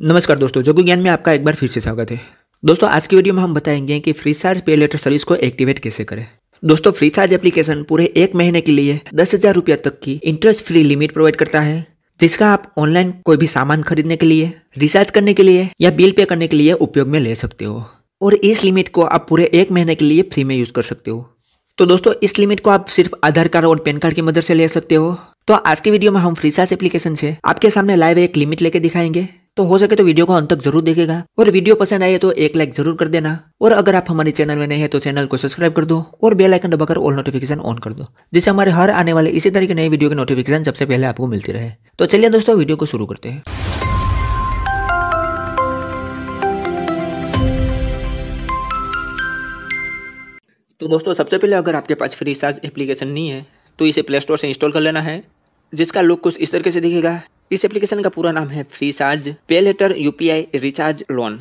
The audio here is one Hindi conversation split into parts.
नमस्कार दोस्तों जोगो ज्ञान में आपका एक बार फिर से स्वागत है दोस्तों आज की वीडियो में हम बताएंगे कि FreeCharge pay later service को एक्टिवेट कैसे करें दोस्तों फ्री चार्ज एप्लीकेशन पूरे एक महीने के लिए दस हजार रुपया तक की इंटरेस्ट फ्री लिमिट प्रोवाइड करता है जिसका आप ऑनलाइन कोई भी सामान खरीदने के लिए रिचार्ज करने के लिए या बिल पे करने के लिए उपयोग में ले सकते हो और इस लिमिट को आप पूरे एक महीने के लिए फ्री में यूज कर सकते हो तो दोस्तों इस लिमिट को आप सिर्फ आधार कार्ड और पैन कार्ड की मदद से ले सकते हो तो आज की वीडियो में हम फ्री चार्ज एप्लीकेशन से आपके सामने लाइव एक लिमिट लेके दिखाएंगे तो हो सके तो वीडियो को अंत तक जरूर देखेगा और वीडियो पसंद आए तो एक लाइक जरूर कर देना और अगर आप हमारे चैनल में नए हैं तो चैनल को सब्सक्राइब कर दो और बेल आइकन दबाकर ऑल नोटिफिकेशन ऑन कर दो जिससे हमारे हर आने वाले इसी तरह के नए वीडियो के नोटिफिकेशन सबसे पहले आपको मिलती रहे तो चलिए दोस्तों वीडियो को शुरू करते हैं तो दोस्तों सबसे पहले अगर आपके पास फ्री चार्ज एप्लीकेशन नहीं है तो इसे प्ले स्टोर से इंस्टॉल कर लेना है जिसका लुक कुछ इस तरीके से दिखेगा इस एप्लीकेशन का पूरा नाम है FreeCharge pay later UPI recharge loan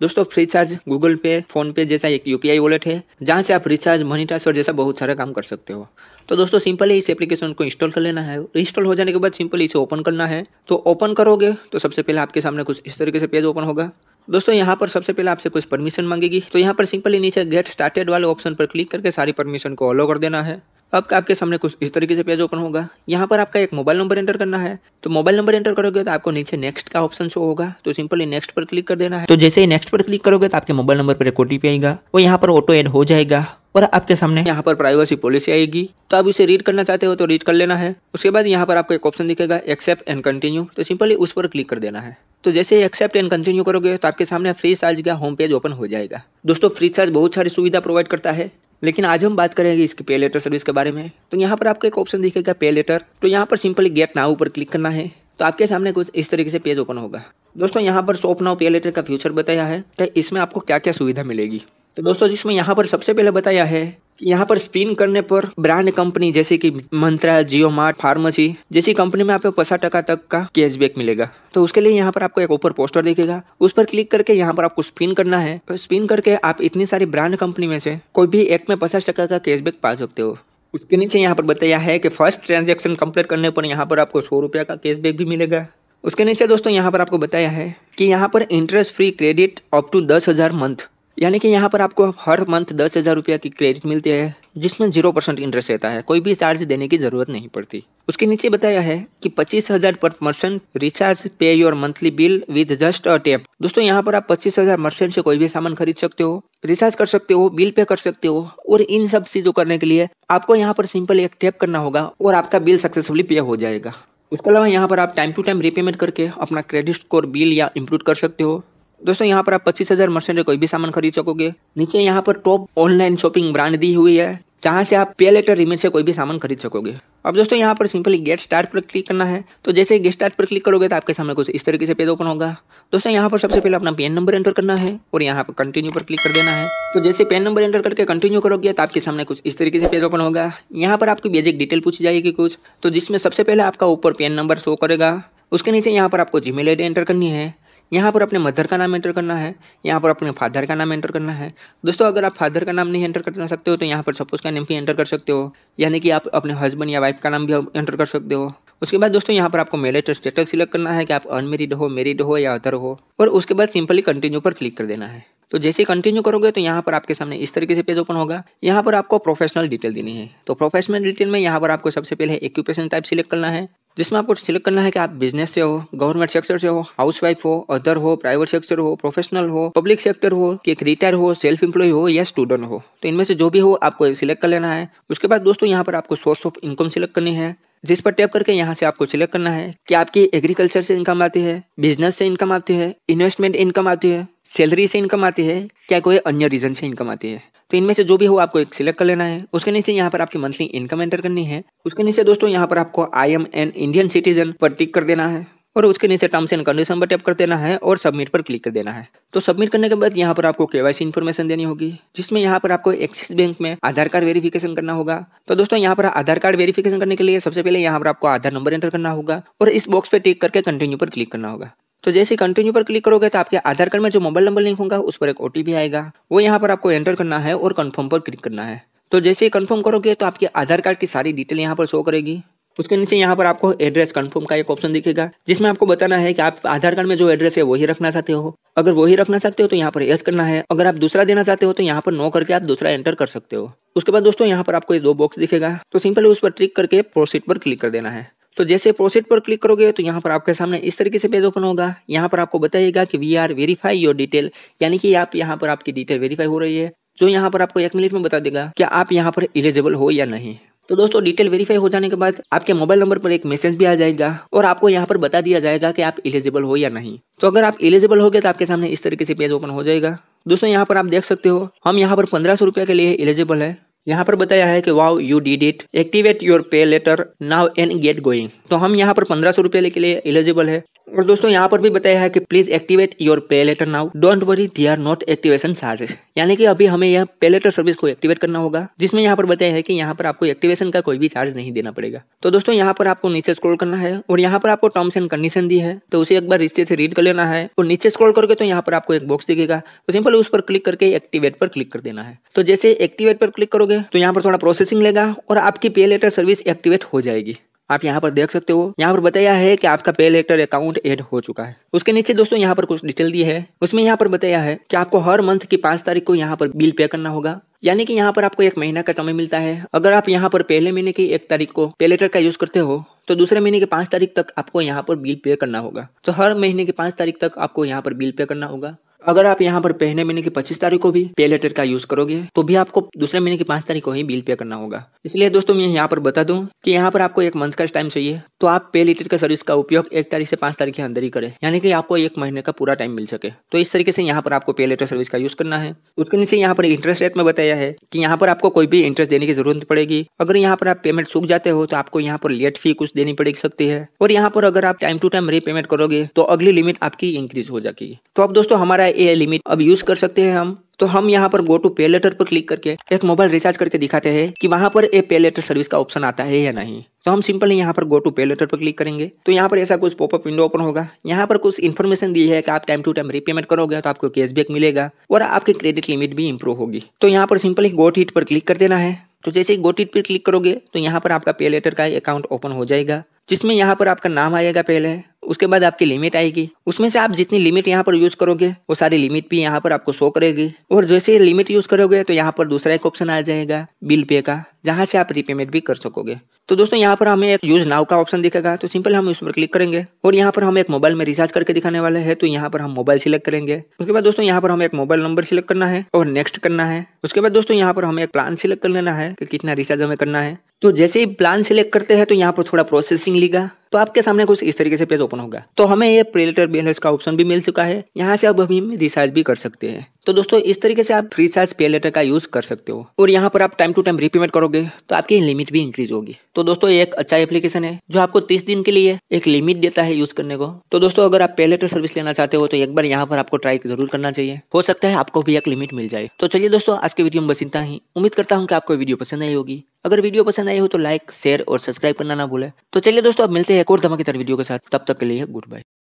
दोस्तों FreeCharge Google Pay PhonePe जैसा एक यूपीआई वॉलेट है जहाँ से आप रिचार्ज मनी ट्रांसफर जैसा बहुत सारा काम कर सकते हो तो दोस्तों सिंपली इस एप्लीकेशन को इंस्टॉल कर लेना है इंस्टॉल हो जाने के बाद सिंपली इसे ओपन करना है तो ओपन करोगे तो सबसे पहले आपके सामने कुछ इस तरीके से पेज ओपन होगा दोस्तों यहाँ पर सबसे पहले आपसे कुछ परमिशन मांगेगी तो यहाँ पर सिंपली नीचे गेट स्टार्टेड वाले ऑप्शन पर क्लिक करके सारी परमिशन को अलो कर देना है अब आपके सामने कुछ इस तरीके से पेज ओपन होगा यहाँ पर आपका एक मोबाइल नंबर एंटर करना है तो मोबाइल नंबर एंटर करोगे तो आपको नीचे नेक्स्ट का ऑप्शन शो होगा तो सिंपली नेक्स्ट पर क्लिक कर देना है तो जैसे ही नेक्स्ट पर क्लिक करोगे तो आपके मोबाइल नंबर पर एक ओटीपी आएगा वो यहाँ पर ऑटो एड हो जाएगा और आपके सामने यहाँ पर प्राइवेसी पॉलिसी आएगी तो आप इसे रीड करना चाहते हो तो रीड कर लेना है उसके बाद यहाँ पर आपको एक ऑप्शन दिखेगा एक्सेप्ट एंड कंटिन्यू तो सिंपली उस पर क्लिक कर देना है तो जैसे ही एक्सेप्ट एंड कंटिन्यू करोगे तो आपके सामने फ्री चार्ज का होम पेज ओपन हो जाएगा दोस्तों फ्री चार्ज बहुत सारी सुविधा प्रोवाइड करता है लेकिन आज हम बात करेंगे इसकी पे लेटर सर्विस के बारे में तो यहाँ पर आपको एक ऑप्शन दिखेगा पे लेटर तो यहाँ पर सिंपली गेट नाउ पर क्लिक करना है तो आपके सामने कुछ इस तरीके से पेज ओपन होगा दोस्तों यहाँ पर शॉप नाउ पे लेटर का फ्यूचर बताया है कि तो इसमें आपको क्या क्या सुविधा मिलेगी तो दोस्तों जिसमें यहाँ पर सबसे पहले बताया है यहाँ पर स्पिन करने पर ब्रांड कंपनी जैसे कि मंत्रा जियो मार्ट फार्मेसी जैसी कंपनी में आपको पचास टका तक का कैशबैक मिलेगा तो उसके लिए यहाँ पर आपको एक ऊपर पोस्टर दिखेगा उस पर क्लिक करके यहाँ पर आपको स्पिन करना है तो स्पिन करके आप इतनी सारी ब्रांड कंपनी में से कोई भी एक में पचास टका का कैशबैक पा सकते हो उसके नीचे यहाँ पर बताया है कि फर्स्ट ट्रांजेक्शन कम्प्लीट करने पर यहाँ पर आपको सौ रुपया का कैशबैक भी मिलेगा उसके नीचे दोस्तों यहाँ पर आपको बताया है कि यहाँ पर interest free credit up to दस हज़ार मंथ यानी कि यहाँ पर आपको हर मंथ दस हज़ार रुपया की क्रेडिट मिलती है जिसमें जीरो परसेंट इंटरेस्ट रहता है कोई भी चार्ज देने की ज़रूरत नहीं पड़ती उसके नीचे बताया है कि पच्चीस हज़ार पर percent recharge pay your monthly bill with just a tap दोस्तों यहाँ पर आप पच्चीस हज़ार मर्सेंट से कोई भी सामान खरीद सकते हो रिचार्ज कर सकते हो बिल पे कर सकते हो और इन सब चीज़ों करने के लिए आपको यहाँ पर सिंपल एक टैप करना होगा और आपका बिल सक्सेसफुली पे हो जाएगा उसके अलावा यहाँ पर आप टाइम टू टाइम रीपेमेंट करके अपना क्रेडिट स्कोर बिल या इम्प्रूव कर सकते हो दोस्तों यहाँ पर आप पच्चीस हजार मर्सेंट कोई भी सामान खरीद सकोगे नीचे यहाँ पर टॉप ऑनलाइन शॉपिंग ब्रांड दी हुई है जहाँ से आप पे लेटर इमेज से कोई भी सामान खरीद सकोगे अब दोस्तों यहाँ पर सिंपली गेट स्टार्ट पर क्लिक करना है तो जैसे गेट स्टार्ट पर क्लिक करोगे तो आपके सामने कुछ इस तरीके से पेज ओपन होगा दोस्तों यहाँ पर सबसे पहले अपना पेन नंबर एंटर करना है और यहाँ पर कंटिन्यू पर क्लिक कर देना है तो जैसे पेन नंबर एंटर करके कंटिन्यू करोगे तो आपके सामने कुछ इस तरीके से पेज ओपन होगा यहाँ पर आपकी बेसिक डिटेल पूछी जाएगी कुछ तो जिसमें सबसे पहले आपका ऊपर पेन नंबर शो करेगा उसके नीचे यहाँ पर आपको जीमेल आई एंटर करनी है यहाँ पर अपने मदर का नाम एंटर करना है यहाँ पर अपने फादर का नाम एंटर करना है दोस्तों अगर आप फादर का नाम नहीं एंटर कर सकते हो तो यहाँ पर सपोज का नेम भी एंटर कर सकते हो यानी कि आप अपने हस्बैंड या वाइफ का नाम भी एंटर कर सकते हो उसके बाद दोस्तों यहाँ पर आपको मैरिज स्टेटस सिलेक्ट करना है कि आप अनमेरिड हो मेरिड हो या अदर हो और उसके बाद सिंपली कंटिन्यू पर क्लिक कर देना है तो जैसे कंटिन्यू करोगे तो यहाँ पर आपके सामने इस तरीके से पेज ओपन होगा यहाँ पर आपको प्रोफेशनल डिटेल देनी है तो प्रोफेशनल डिटेल में यहाँ पर आपको सबसे पहले एक्यूपेशन टाइप सिलेक्ट करना है जिसमें आपको सिलेक्ट करना है कि आप बिजनेस से हो गवर्नमेंट सेक्टर से हो वाइफ हो अदर हो प्राइवेट सेक्टर हो प्रोफेशनल हो पब्लिक सेक्टर हो कि एक रिटायर हो सेल्फ एम्प्लॉय हो या स्टूडेंट हो तो इनमें से जो भी हो आपको सिलेक्ट कर लेना है उसके बाद दोस्तों यहाँ पर आपको सोर्स ऑफ इनकम सिलेक्ट करनी है जिस पर टैप करके यहाँ से आपको सिलेक्ट करना है कि आपकी एग्रीकल्चर से इनकम आती है बिजनेस से इनकम आती है इन्वेस्टमेंट इनकम आती है सैलरी से इनकम आती है क्या कोई अन्य रीजन से इनकम आती है तो इनमें से जो भी हो आपको एक सिलेक्ट कर लेना है उसके नीचे यहाँ पर आपकी मंथली इनकम एंटर करनी है उसके नीचे दोस्तों यहाँ पर आपको I am an Indian citizen पर टिक कर देना है और उसके नीचे टर्म्स एंड कंडीशन पर टैप कर देना है और सबमिट पर क्लिक कर देना है तो सबमिट करने के बाद यहाँ पर आपको केवाईसी इन्फॉर्मेशन देनी होगी जिसमें यहाँ पर आपको एक्सिस बैंक में आधार कार्ड वेरिफिकेशन करना होगा तो दोस्तों यहाँ पर आधार कार्ड वेरिफिकेशन करने के लिए सबसे पहले यहाँ पर आपको आधार नंबर एंटर करना होगा और इस बॉक्स पर टिक करके कंटिन्यू पर क्लिक करना होगा तो जैसे कंटिन्यू पर क्लिक करोगे तो आपके आधार कार्ड में जो मोबाइल नंबर लिंक होगा उस पर एक ओटीपी आएगा वो यहाँ पर आपको एंटर करना है और कन्फर्म पर क्लिक करना है तो जैसे कन्फर्म करोगे तो आपके आधार कार्ड की सारी डिटेल यहाँ पर शो करेगी उसके नीचे यहाँ पर आपको एड्रेस कंफर्म का एक ऑप्शन दिखेगा जिसमें आपको बताना है कि आप आधार कार्ड में जो एड्रेस है वही रखना चाहते हो अगर वही रखना चाहते हो तो यहाँ पर यस करना है अगर आप दूसरा देना चाहते हो तो यहाँ पर नो करके आप दूसरा एंटर कर सकते हो उसके बाद दोस्तों यहाँ पर आपको ये दो बॉक्स दिखेगा तो सिंपल उस पर क्लिक करके प्रोसीड पर क्लिक कर देना है तो जैसे प्रोसीड पर क्लिक करोगे तो यहाँ पर आपके सामने इस तरीके से पेज ओपन होगा यहाँ पर आपको बताइएगा कि we are verify your detail यानी कि आप यहाँ पर आपकी डिटेल वेरीफाई हो रही है जो यहाँ पर आपको एक मिनट में बता देगा कि आप यहाँ पर एलिजिबल हो या नहीं तो दोस्तों डिटेल वेरीफाई हो जाने के बाद आपके मोबाइल नंबर पर एक मैसेज भी आ जाएगा और आपको यहाँ पर बता दिया जाएगा कि आप इलिजिबल हो या नहीं तो अगर आप एलिजिबल हो गए तो आपके सामने इस तरीके से पेज ओपन हो जाएगा दोस्तों यहाँ पर आप देख सकते हो हम यहाँ पर पंद्रह सौ रुपया के लिए एलिजिबल है यहाँ पर बताया है कि wow you did it activate your pay later now and get going तो हम यहाँ पर पंद्रह सौ रुपये के लिए एलिजिबल है और दोस्तों यहाँ पर भी बताया है कि please activate your pay later now don't worry there are not activation charges यानी कि अभी हमें यह पे लेटर सर्विस को एक्टिवेट करना होगा जिसमें यहाँ पर बताया है कि यहाँ पर आपको एक्टिवेशन का कोई भी चार्ज नहीं देना पड़ेगा तो दोस्तों यहाँ पर आपको नीचे स्क्रॉल करना है और यहाँ पर आपको टर्म्स एंड कंडीशन दी है तो उसे एक बार रिश्ते से रीड कर लेना है और नीचे स्क्रॉल करके तो यहाँ पर आपको एक बॉक्स दिखेगा तो सिंपल उस पर क्लिक करके एक्टिवेट पर क्लिक कर देना है तो जैसे एक्टिवेट पर क्लिक करोगे तो यहाँ पर थोड़ा प्रोसेसिंग लेगा और आपकी पे लेटर सर्विस एक्टिवेट हो जाएगी आप यहाँ पर देख सकते हो यहाँ पर बताया है कि आपका पे लेटर अकाउंट एड हो चुका है उसके नीचे दोस्तों यहाँ पर कुछ डिटेल दी है उसमें यहाँ पर बताया है कि आपको हर मंथ की पांच तारीख को यहाँ पर बिल पे करना होगा यानी कि यहाँ पर आपको एक महीना का समय मिलता है अगर आप यहाँ पर पहले महीने की एक तारीख को पे लेटर का यूज करते हो तो दूसरे महीने की पांच तारीख तक आपको यहाँ पर बिल पे करना होगा तो हर महीने की पांच तारीख तक आपको यहाँ पर बिल पे करना होगा अगर आप यहाँ पर पहले महीने की पच्चीस तारीख को भी पे लेटर का यूज करोगे तो भी आपको दूसरे महीने की पांच तारीख को ही बिल पे करना होगा इसलिए दोस्तों मैं यहाँ पर बता दूं कि यहाँ पर आपको एक मंथ का टाइम चाहिए तो आप पे लेटर का सर्विस का उपयोग एक तारीख से पांच तारीख के अंदर ही करें यानी कि आपको एक महीने का पूरा टाइम मिल सके तो इस तरीके से यहाँ पर आपको पे लेटर सर्विस का यूज करना है उसके नीचे यहाँ पर इंटरेस्ट रेट में बताया है कि यहाँ पर आपको कोई भी इंटरेस्ट देने की जरूरत पड़ेगी अगर यहाँ पर आप पेमेंट सूख जाते हो तो आपको यहाँ पर लेट फी कुछ देनी पड़ सकती है और यहाँ पर अगर आप टाइम टू टाइम रीपेमेंट करोगे तो अगली लिमिट आपकी इंक्रीज हो जाएगी तो अब दोस्तों हमारा ए लिमिट अब यूज कर सकते हैं हम तो हम यहाँ पर गो टू पे लेटर पर क्लिक करके एक मोबाइल रिचार्ज करके दिखाते हैं कि वहां पर ए पे लेटर सर्विस का ऑप्शन आता है या नहीं तो हम सिंपल यहाँ पर गो टू पे लेटर पर क्लिक करेंगे तो यहाँ पर ऐसा कुछ पॉपअप विंडो ओपन होगा यहाँ पर कुछ इन्फॉर्मेशन दी है कि आप टाइम टू टाइम रीपेमेंट करोगे तो आपको कैशबैक मिलेगा और आपकी क्रेडिट लिमिट भी इंप्रूव होगी तो यहाँ पर सिंपल ही गोट हिट पर क्लिक कर देना है तो जैसे ही हिट पर क्लिक करोगे तो यहाँ पर आपका पे लेटर का अकाउंट ओपन हो जाएगा जिसमें यहाँ पर आपका नाम आएगा पहले उसके बाद आपकी लिमिट आएगी उसमें से आप जितनी लिमिट यहाँ पर यूज करोगे वो सारी लिमिट भी यहाँ पर आपको शो करेगी और जैसे ही लिमिट यूज करोगे तो यहाँ पर दूसरा एक ऑप्शन आ जाएगा बिल पे का जहाँ से आप रिपेमेंट भी कर सकोगे तो दोस्तों यहाँ पर हमें एक यूज नाव का ऑप्शन दिखेगा तो सिंपल हम उस पर क्लिक करेंगे और यहाँ पर हम एक मोबाइल में रिचार्ज करके दिखाने वाले हैं तो यहाँ पर हम मोबाइल सिलेक्ट करेंगे उसके बाद दोस्तों यहाँ पर हमें एक मोबाइल नंबर सिलेक्ट करना है और नेक्स्ट करना है उसके बाद दोस्तों यहाँ पर हमें एक प्लान सिलेक्ट कर लेना है कि कितना रिचार्ज हमें करना है तो जैसे ही प्लान सिलेक्ट करते हैं तो यहाँ पर थोड़ा प्रोसेसिंग लेगा तो आपके सामने कुछ इस तरीके से पेज ओपन होगा तो हमें ये प्रेलेटर बैलेंस का ऑप्शन भी मिल चुका है यहाँ से अब हम रिचार्ज भी कर सकते हैं तो दोस्तों इस तरीके से आप फ्री साइज पे लेटर का यूज कर सकते हो और यहाँ पर आप टाइम टू टाइम रिपेमेंट करोगे तो आपकी लिमिट भी इंक्रीज होगी तो दोस्तों एक अच्छा एप्लीकेशन है जो आपको तीस दिन के लिए एक लिमिट देता है यूज करने को तो दोस्तों अगर आप पे लेटर सर्विस लेना चाहते हो तो एक बार यहाँ पर आपको ट्राई जरूर करना चाहिए हो सकता है आपको भी एक लिमिट मिल जाए तो चलिए दोस्तों आज के वीडियो में बस इतना ही उम्मीद करता हूँ कि आपको वीडियो पसंद आई होगी अगर वीडियो पसंद आई हो तो लाइक शेयर और सब्सक्राइब करना ना भूले तो चलिए दोस्तों अब मिलते हैं एक और धमाकेदार वीडियो के साथ तब तक के लिए गुड बाय